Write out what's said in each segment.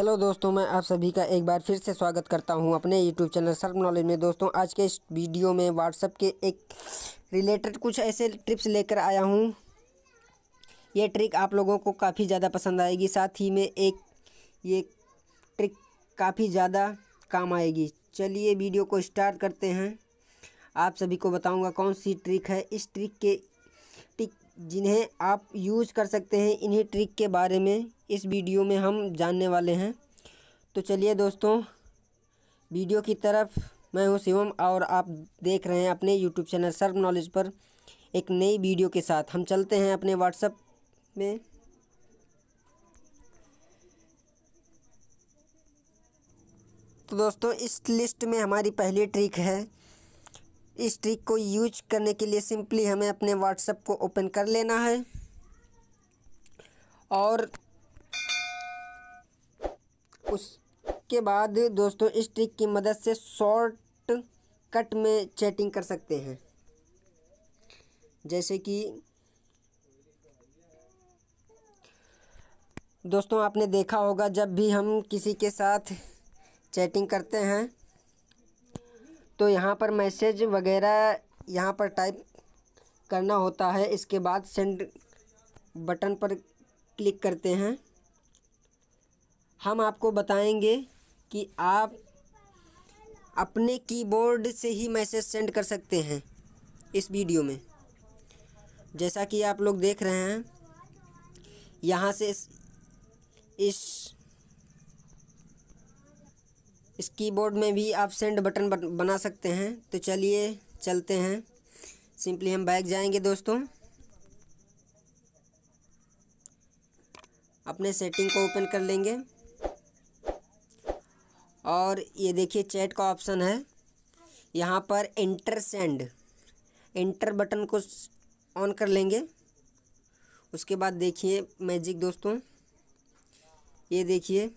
hello दोस्तों मैं आप सभी का एक बार फिर से स्वागत करता हूं अपने यूट्यूब चैनल सर्व नॉलेज में दोस्तों आज के इस वीडियो में व्हाट्सअप के एक रिलेटेड कुछ ऐसे ट्रिप्स लेकर आया हूं ये ट्रिक आप लोगों को काफ़ी ज़्यादा पसंद आएगी साथ ही में एक ये ट्रिक काफ़ी ज़्यादा काम आएगी चलिए वीडियो को स्टार्ट करते हैं आप सभी को बताऊँगा कौन सी ट्रिक है इस ट्रिक के जिन्हें आप यूज़ कर सकते हैं इन्हीं ट्रिक के बारे में इस वीडियो में हम जानने वाले हैं तो चलिए दोस्तों वीडियो की तरफ मैं हूँ शिवम और आप देख रहे हैं अपने यूट्यूब चैनल सर्व नॉलेज पर एक नई वीडियो के साथ हम चलते हैं अपने व्हाट्सएप में तो दोस्तों इस लिस्ट में हमारी पहली ट्रिक है इस ट्रिक को यूज करने के लिए सिंपली हमें अपने व्हाट्सएप को ओपन कर लेना है और उसके बाद दोस्तों इस ट्रिक की मदद से शॉर्ट कट में चैटिंग कर सकते हैं जैसे कि दोस्तों आपने देखा होगा जब भी हम किसी के साथ चैटिंग करते हैं तो यहाँ पर मैसेज वगैरह यहाँ पर टाइप करना होता है इसके बाद सेंड बटन पर क्लिक करते हैं हम आपको बताएंगे कि आप अपने कीबोर्ड से ही मैसेज सेंड कर सकते हैं इस वीडियो में जैसा कि आप लोग देख रहे हैं यहाँ से इस, इस इस कीबोर्ड में भी आप सेंड बटन बना सकते हैं तो चलिए चलते हैं सिंपली हम बैग जाएंगे दोस्तों अपने सेटिंग को ओपन कर लेंगे और ये देखिए चैट का ऑप्शन है यहाँ पर एंटर सेंड एंटर बटन को ऑन कर लेंगे उसके बाद देखिए मैजिक दोस्तों ये देखिए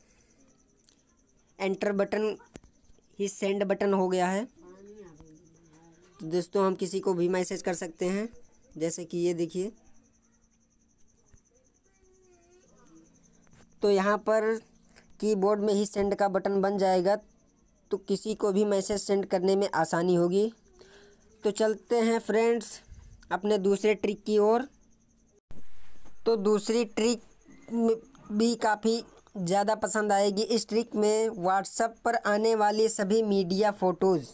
एंटर बटन ही सेंड बटन हो गया है तो दोस्तों हम किसी को भी मैसेज कर सकते हैं जैसे कि ये देखिए तो यहाँ पर कीबोर्ड में ही सेंड का बटन बन जाएगा तो किसी को भी मैसेज सेंड करने में आसानी होगी तो चलते हैं फ्रेंड्स अपने दूसरे ट्रिक की ओर तो दूसरी ट्रिक भी काफ़ी ज़्यादा पसंद आएगी इस ट्रिक में व्हाट्सअप पर आने वाली सभी मीडिया फ़ोटोज़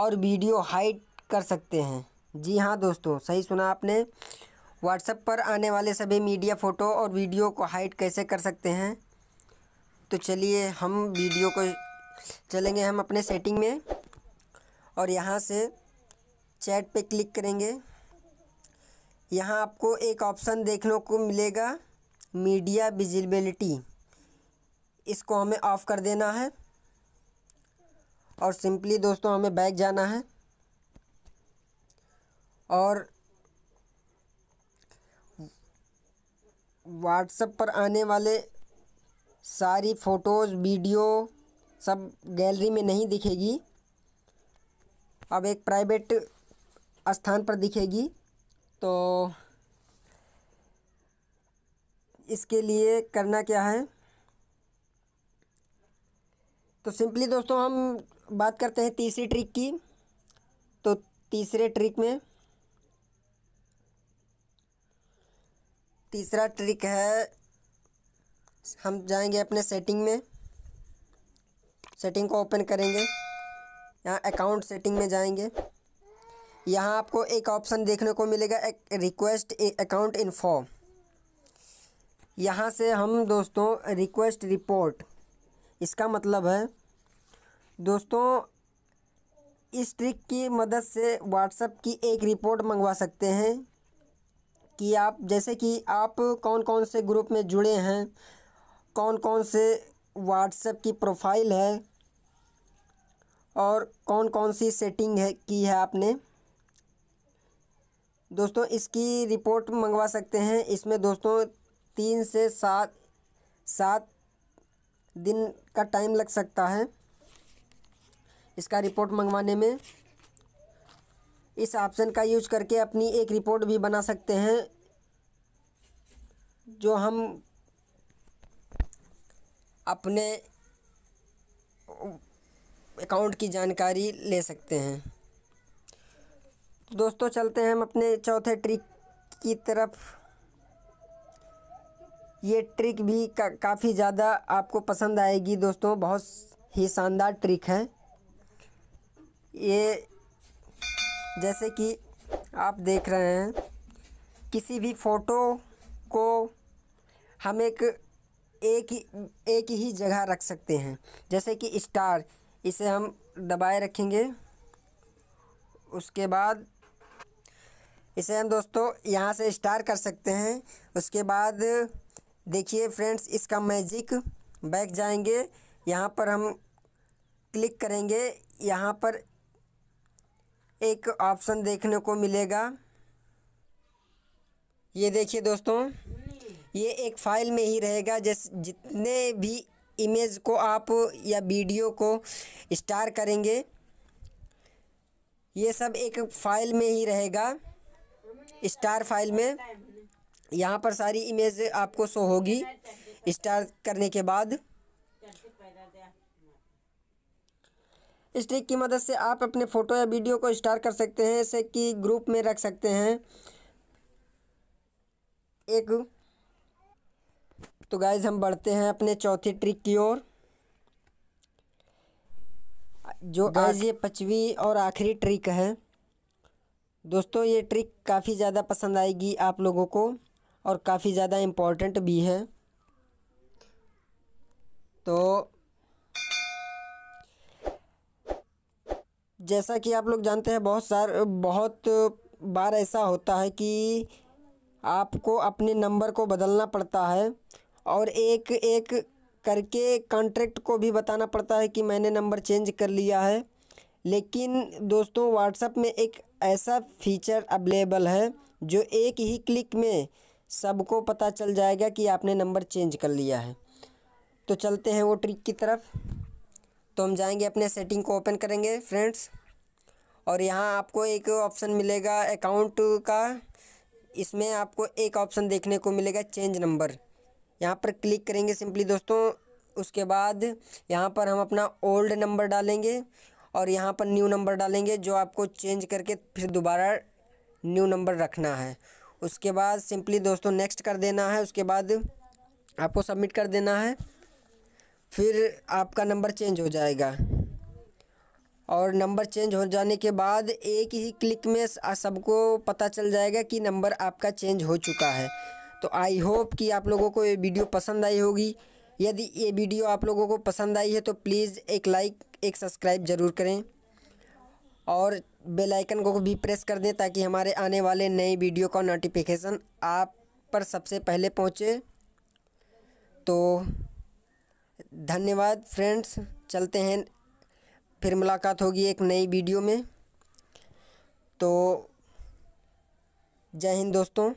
और वीडियो हाइड कर सकते हैं जी हाँ दोस्तों सही सुना आपने व्हाट्सअप पर आने वाले सभी मीडिया फ़ोटो और वीडियो को हाइड कैसे कर सकते हैं तो चलिए हम वीडियो को चलेंगे हम अपने सेटिंग में और यहाँ से चैट पे क्लिक करेंगे यहाँ आपको एक ऑप्शन देखने को मिलेगा मीडिया विजिबिलिटी इसको हमें ऑफ़ कर देना है और सिंपली दोस्तों हमें बैक जाना है और व्हाट्सएप पर आने वाले सारी फ़ोटोज़ वीडियो सब गैलरी में नहीं दिखेगी अब एक प्राइवेट स्थान पर दिखेगी तो इसके लिए करना क्या है तो सिंपली दोस्तों हम बात करते हैं तीसरी ट्रिक की तो तीसरे ट्रिक में तीसरा ट्रिक है हम जाएंगे अपने सेटिंग में सेटिंग को ओपन करेंगे यहाँ अकाउंट सेटिंग में जाएंगे यहाँ आपको एक ऑप्शन देखने को मिलेगा एक रिक्वेस्ट अकाउंट इन्फॉर्म यहाँ से हम दोस्तों रिक्वेस्ट रिपोर्ट इसका मतलब है दोस्तों इस ट्रिक की मदद से व्हाट्सएप की एक रिपोर्ट मंगवा सकते हैं कि आप जैसे कि आप कौन कौन से ग्रुप में जुड़े हैं कौन कौन से व्हाट्सएप की प्रोफाइल है और कौन कौन सी सेटिंग है की है आपने दोस्तों इसकी रिपोर्ट मंगवा सकते हैं इसमें दोस्तों तीन से सात सात दिन का टाइम लग सकता है इसका रिपोर्ट मंगवाने में इस ऑप्शन का यूज करके अपनी एक रिपोर्ट भी बना सकते हैं जो हम अपने अकाउंट की जानकारी ले सकते हैं दोस्तों चलते हैं हम अपने चौथे ट्रिक की तरफ ये ट्रिक भी का, काफ़ी ज़्यादा आपको पसंद आएगी दोस्तों बहुत ही शानदार ट्रिक है ये जैसे कि आप देख रहे हैं किसी भी फ़ोटो को हम एक एक ही एक ही जगह रख सकते हैं जैसे कि स्टार इसे हम दबाए रखेंगे उसके बाद इसे हम दोस्तों यहाँ से स्टार कर सकते हैं उसके बाद देखिए फ्रेंड्स इसका मैजिक बैक जाएंगे यहाँ पर हम क्लिक करेंगे यहाँ पर एक ऑप्शन देखने को मिलेगा ये देखिए दोस्तों ये एक फ़ाइल में ही रहेगा जैसे जितने भी इमेज को आप या वीडियो को स्टार करेंगे ये सब एक फ़ाइल में ही रहेगा स्टार फाइल में यहाँ पर सारी इमेज आपको शो होगी स्टार करने के बाद इस ट्रिक की मदद से आप अपने फ़ोटो या वीडियो को स्टार कर सकते हैं जैसे कि ग्रुप में रख सकते हैं एक तो गाइज हम बढ़ते हैं अपने चौथी ट्रिक की ओर जो आज ये पचवीं और आखिरी ट्रिक है दोस्तों ये ट्रिक काफ़ी ज़्यादा पसंद आएगी आप लोगों को और काफ़ी ज़्यादा इम्पोर्टेंट भी है तो जैसा कि आप लोग जानते हैं बहुत सार बहुत बार ऐसा होता है कि आपको अपने नंबर को बदलना पड़ता है और एक एक करके कॉन्ट्रैक्ट को भी बताना पड़ता है कि मैंने नंबर चेंज कर लिया है लेकिन दोस्तों व्हाट्सअप में एक ऐसा फीचर अवेलेबल है जो एक ही क्लिक में सबको पता चल जाएगा कि आपने नंबर चेंज कर लिया है तो चलते हैं वो ट्रिक की तरफ तो हम जाएंगे अपने सेटिंग को ओपन करेंगे फ्रेंड्स और यहाँ आपको एक ऑप्शन मिलेगा अकाउंट का इसमें आपको एक ऑप्शन देखने को मिलेगा चेंज नंबर यहाँ पर क्लिक करेंगे सिंपली दोस्तों उसके बाद यहाँ पर हम अपना ओल्ड नंबर डालेंगे और यहाँ पर न्यू नंबर डालेंगे जो आपको चेंज करके फिर दोबारा न्यू नंबर रखना है उसके बाद सिंपली दोस्तों नेक्स्ट कर देना है उसके बाद आपको सबमिट कर देना है फिर आपका नंबर चेंज हो जाएगा और नंबर चेंज हो जाने के बाद एक ही क्लिक में सबको पता चल जाएगा कि नंबर आपका चेंज हो चुका है तो आई होप कि आप लोगों को ये वीडियो पसंद आई होगी यदि ये वीडियो आप लोगों को पसंद आई है तो प्लीज़ एक लाइक एक सब्सक्राइब ज़रूर करें और बेल आइकन को भी प्रेस कर दें ताकि हमारे आने वाले नए वीडियो का नोटिफिकेशन आप पर सबसे पहले पहुंचे तो धन्यवाद फ्रेंड्स चलते हैं फिर मुलाकात होगी एक नई वीडियो में तो जय हिंद दोस्तों